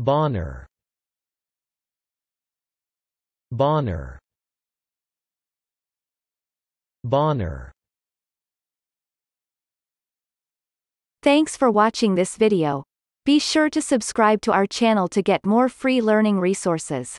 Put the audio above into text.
Bonner Bonner Bonner Thanks for watching this video. Be sure to subscribe to our channel to get more free learning resources.